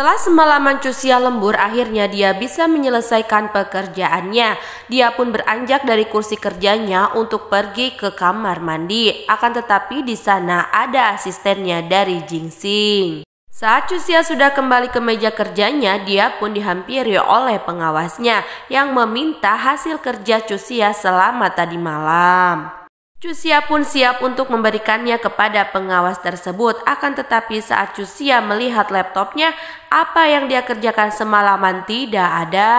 Setelah semalaman Cusia lembur, akhirnya dia bisa menyelesaikan pekerjaannya. Dia pun beranjak dari kursi kerjanya untuk pergi ke kamar mandi. Akan tetapi di sana ada asistennya dari Jingxing. Saat Cusia sudah kembali ke meja kerjanya, dia pun dihampiri oleh pengawasnya yang meminta hasil kerja Cusia selama tadi malam. Cusia pun siap untuk memberikannya kepada pengawas tersebut, akan tetapi saat Cusia melihat laptopnya, apa yang dia kerjakan semalaman tidak ada.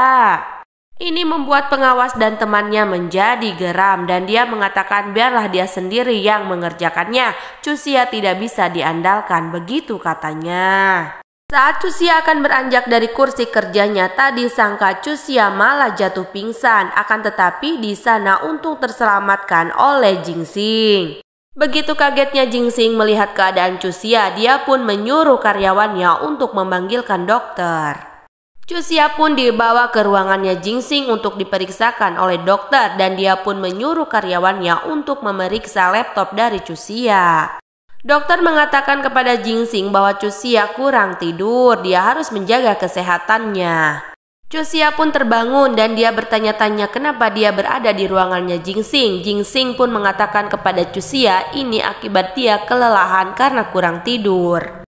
Ini membuat pengawas dan temannya menjadi geram dan dia mengatakan biarlah dia sendiri yang mengerjakannya. Cusia tidak bisa diandalkan, begitu katanya. Saat Cusia akan beranjak dari kursi kerjanya tadi, sangka Cusia malah jatuh pingsan. Akan tetapi di sana untung terselamatkan oleh Jingsing. Begitu kagetnya Jingsing melihat keadaan Cusia, ya, dia pun menyuruh karyawannya untuk memanggilkan dokter. Cusia ya pun dibawa ke ruangannya Jingsing untuk diperiksakan oleh dokter dan dia pun menyuruh karyawannya untuk memeriksa laptop dari Cusia. Ya. Dokter mengatakan kepada Jingsing bahwa Cusia kurang tidur, dia harus menjaga kesehatannya. Cusia pun terbangun dan dia bertanya-tanya kenapa dia berada di ruangannya Jingsing. Jingsing pun mengatakan kepada Cusia ini akibat dia kelelahan karena kurang tidur.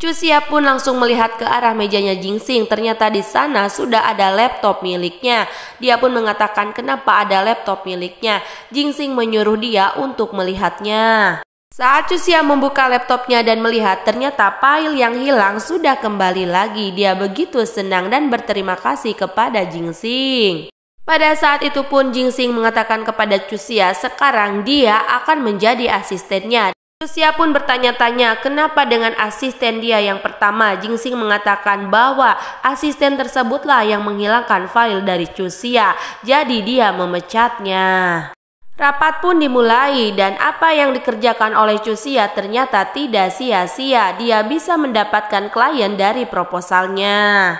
Cusia pun langsung melihat ke arah mejanya Jingsing. Ternyata di sana sudah ada laptop miliknya. Dia pun mengatakan kenapa ada laptop miliknya. Jingsing menyuruh dia untuk melihatnya. Saat Cusia membuka laptopnya dan melihat ternyata file yang hilang sudah kembali lagi, dia begitu senang dan berterima kasih kepada Jingsing. Pada saat itu pun Jingsing mengatakan kepada Cusia sekarang dia akan menjadi asistennya. Cusia pun bertanya-tanya kenapa dengan asisten dia yang pertama Jingsing mengatakan bahwa asisten tersebutlah yang menghilangkan file dari Cusia. Jadi dia memecatnya. Rapat pun dimulai dan apa yang dikerjakan oleh Cusia ternyata tidak sia-sia. Dia bisa mendapatkan klien dari proposalnya.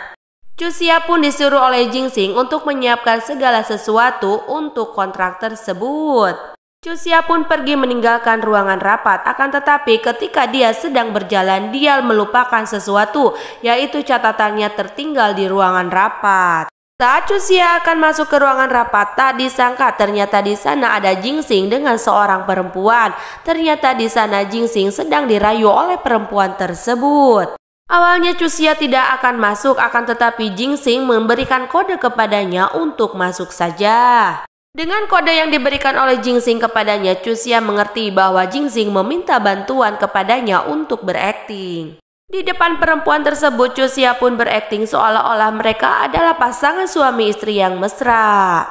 Cusia pun disuruh oleh Jingsing untuk menyiapkan segala sesuatu untuk kontrak tersebut. Cusia pun pergi meninggalkan ruangan rapat, akan tetapi ketika dia sedang berjalan, dia melupakan sesuatu, yaitu catatannya tertinggal di ruangan rapat. Tak Cusia akan masuk ke ruangan rapat. Tak disangka ternyata di sana ada Jingxing dengan seorang perempuan. Ternyata di sana Jingxing sedang dirayu oleh perempuan tersebut. Awalnya Cusia tidak akan masuk, akan tetapi Jingxing memberikan kode kepadanya untuk masuk saja. Dengan kode yang diberikan oleh Jingxing kepadanya, Cusia mengerti bahwa Jingxing meminta bantuan kepadanya untuk berakting. Di depan perempuan tersebut, Cusia pun berakting seolah-olah mereka adalah pasangan suami istri yang mesra.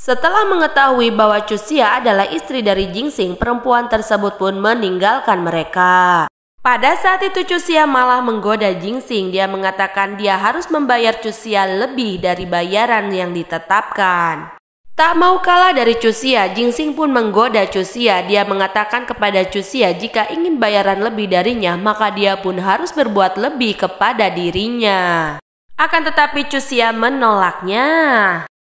Setelah mengetahui bahwa Cusia adalah istri dari Jingsing, perempuan tersebut pun meninggalkan mereka. Pada saat itu Cusia malah menggoda Jingsing. Dia mengatakan dia harus membayar Cusia lebih dari bayaran yang ditetapkan. Tak mau kalah dari Cusia, Jingsing pun menggoda Cusia. Dia mengatakan kepada Cusia jika ingin bayaran lebih darinya, maka dia pun harus berbuat lebih kepada dirinya. Akan tetapi Cusia menolaknya.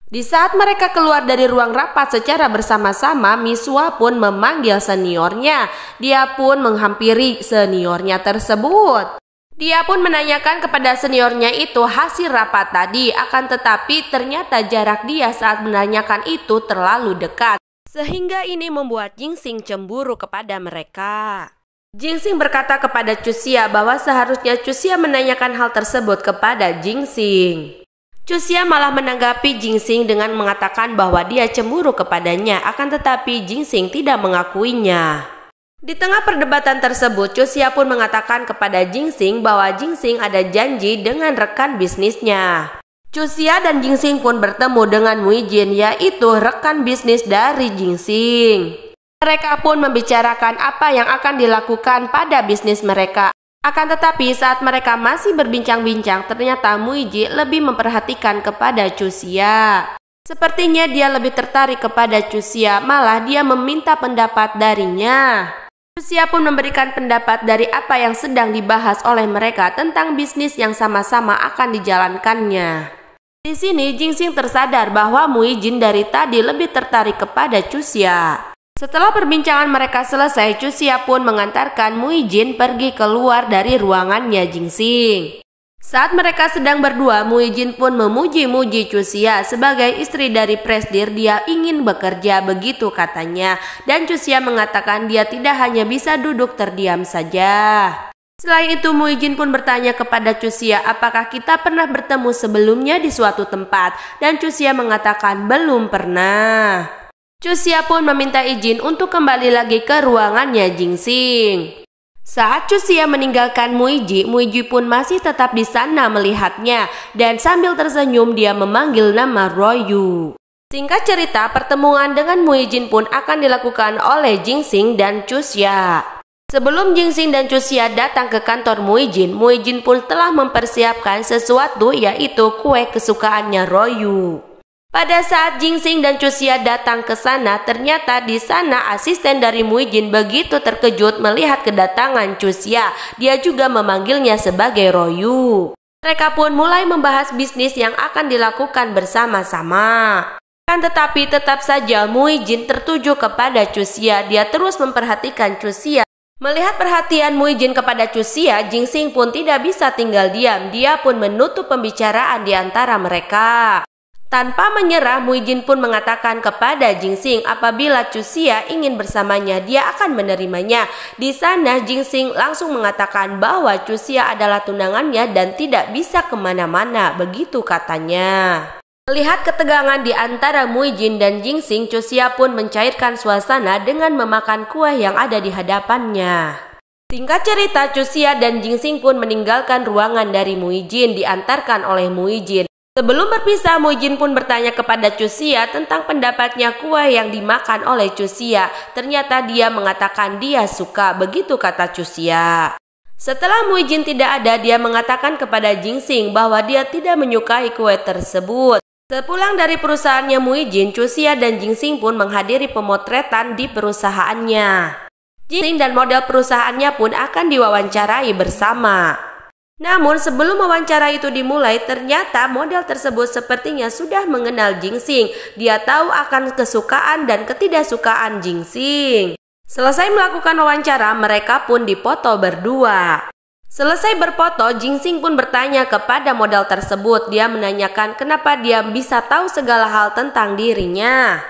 Di saat mereka keluar dari ruang rapat secara bersama-sama, Miswa pun memanggil seniornya. Dia pun menghampiri seniornya tersebut. Dia pun menanyakan kepada seniornya itu hasil rapat tadi, akan tetapi ternyata jarak dia saat menanyakan itu terlalu dekat. Sehingga ini membuat Jingsing cemburu kepada mereka. Jingsing berkata kepada Cusia bahwa seharusnya Cusia menanyakan hal tersebut kepada Jingsing. Cusia malah menanggapi Jingsing dengan mengatakan bahwa dia cemburu kepadanya, akan tetapi Jingsing tidak mengakuinya. Di tengah perdebatan tersebut, Chusia pun mengatakan kepada Jingxing bahwa Jingxing ada janji dengan rekan bisnisnya. Chusia dan Jingxing pun bertemu dengan Muijin yaitu rekan bisnis dari Jingxing. Mereka pun membicarakan apa yang akan dilakukan pada bisnis mereka. Akan tetapi saat mereka masih berbincang-bincang, ternyata Muiji lebih memperhatikan kepada Chusia. Sepertinya dia lebih tertarik kepada Chusia, malah dia meminta pendapat darinya. Rusia pun memberikan pendapat dari apa yang sedang dibahas oleh mereka tentang bisnis yang sama-sama akan dijalankannya. Di sini, Jingsing tersadar bahwa Muijin dari tadi lebih tertarik kepada Cusia. Setelah perbincangan mereka selesai, Cusia pun mengantarkan Muijin pergi keluar dari ruangannya Jingsing. Saat mereka sedang berdua, Muijin pun memuji-muji Cusia sebagai istri dari Presdir. Dia ingin bekerja, begitu katanya. Dan Cusia mengatakan dia tidak hanya bisa duduk terdiam saja. Selain itu, Muijin pun bertanya kepada Cusia apakah kita pernah bertemu sebelumnya di suatu tempat. Dan Cusia mengatakan belum pernah. Cusia pun meminta izin untuk kembali lagi ke ruangannya Jingsing. Saat Cusia meninggalkan Muiji, Muiji pun masih tetap di sana melihatnya dan sambil tersenyum dia memanggil nama Royu. Singkat cerita, pertemuan dengan Muijin pun akan dilakukan oleh Jingxing dan Cusia. Sebelum Jingxing dan Cusia datang ke kantor Muijin, Muijin pun telah mempersiapkan sesuatu yaitu kue kesukaannya Royu. Pada saat Jingsing dan Cusia datang ke sana, ternyata di sana asisten dari Muijin begitu terkejut melihat kedatangan Cusia. Dia juga memanggilnya sebagai Royu. Mereka pun mulai membahas bisnis yang akan dilakukan bersama-sama. Kan tetapi tetap saja Muijin tertuju kepada Cusia. Dia terus memperhatikan Cusia Melihat perhatian Muijin kepada Cusia, Jingsing pun tidak bisa tinggal diam. Dia pun menutup pembicaraan di antara mereka. Tanpa menyerah, Muijin pun mengatakan kepada Jingxing, apabila Cusia ingin bersamanya, dia akan menerimanya. Di sana, Jingxing langsung mengatakan bahwa Cusia adalah tunangannya dan tidak bisa kemana-mana, begitu katanya. Melihat ketegangan di antara Muijin dan Jingxing. Cusia pun mencairkan suasana dengan memakan kue yang ada di hadapannya. Singkat cerita, Cusia dan Jingxing pun meninggalkan ruangan dari Muijin, diantarkan oleh Muijin. Sebelum berpisah, Mujin pun bertanya kepada Chusia tentang pendapatnya kue yang dimakan oleh Chusia. Ternyata dia mengatakan dia suka, begitu kata Chusia. Setelah Mujin tidak ada, dia mengatakan kepada Jingsing bahwa dia tidak menyukai kue tersebut. Sepulang dari perusahaannya Jin, Chusia dan Jingsing pun menghadiri pemotretan di perusahaannya. Jingsing dan model perusahaannya pun akan diwawancarai bersama. Namun sebelum wawancara itu dimulai, ternyata model tersebut sepertinya sudah mengenal Jingxing. Dia tahu akan kesukaan dan ketidaksukaan Jingxing. Selesai melakukan wawancara, mereka pun dipoto berdua. Selesai berfoto, Jingxing pun bertanya kepada model tersebut. Dia menanyakan kenapa dia bisa tahu segala hal tentang dirinya.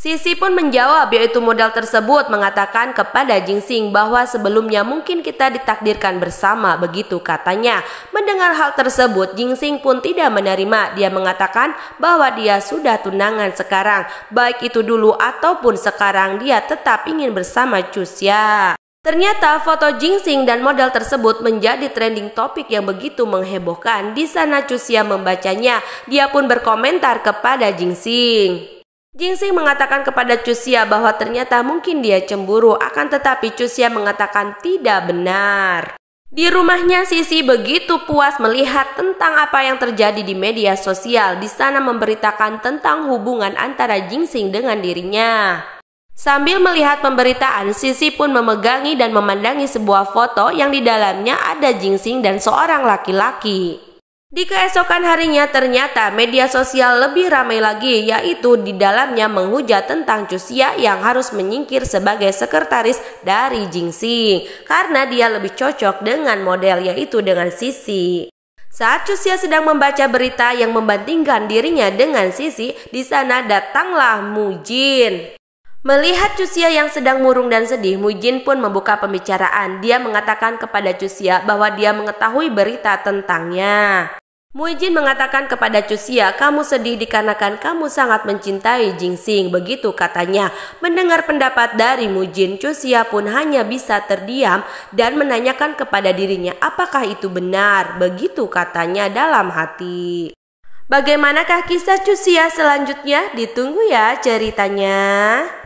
Sisi pun menjawab yaitu modal tersebut mengatakan kepada Jingsing bahwa sebelumnya mungkin kita ditakdirkan bersama begitu katanya. Mendengar hal tersebut Jingsing pun tidak menerima. Dia mengatakan bahwa dia sudah tunangan sekarang. Baik itu dulu ataupun sekarang dia tetap ingin bersama Cusia. Ternyata foto Jingsing dan modal tersebut menjadi trending topik yang begitu menghebohkan. Di sana Cusia membacanya, dia pun berkomentar kepada Jingsing. Jingsing mengatakan kepada Cusia bahwa ternyata mungkin dia cemburu, akan tetapi Cusia mengatakan tidak benar. Di rumahnya Sisi begitu puas melihat tentang apa yang terjadi di media sosial. Di sana memberitakan tentang hubungan antara Jingsing dengan dirinya. Sambil melihat pemberitaan, Sisi pun memegangi dan memandangi sebuah foto yang di dalamnya ada Jingsing dan seorang laki-laki. Di keesokan harinya ternyata media sosial lebih ramai lagi yaitu di dalamnya menghujat tentang Cusia yang harus menyingkir sebagai sekretaris dari Jingsing karena dia lebih cocok dengan model yaitu dengan Sisi. Saat Cusia sedang membaca berita yang membandingkan dirinya dengan Sisi, di sana datanglah Mu Jin. Melihat Cusia yang sedang murung dan sedih, Mujin pun membuka pembicaraan. Dia mengatakan kepada Cusia bahwa dia mengetahui berita tentangnya. Mujin mengatakan kepada Cusia, kamu sedih dikarenakan kamu sangat mencintai Jingxing. begitu katanya. Mendengar pendapat dari Mujin, Cusia pun hanya bisa terdiam dan menanyakan kepada dirinya apakah itu benar, begitu katanya dalam hati. Bagaimanakah kisah Cusia selanjutnya? Ditunggu ya ceritanya.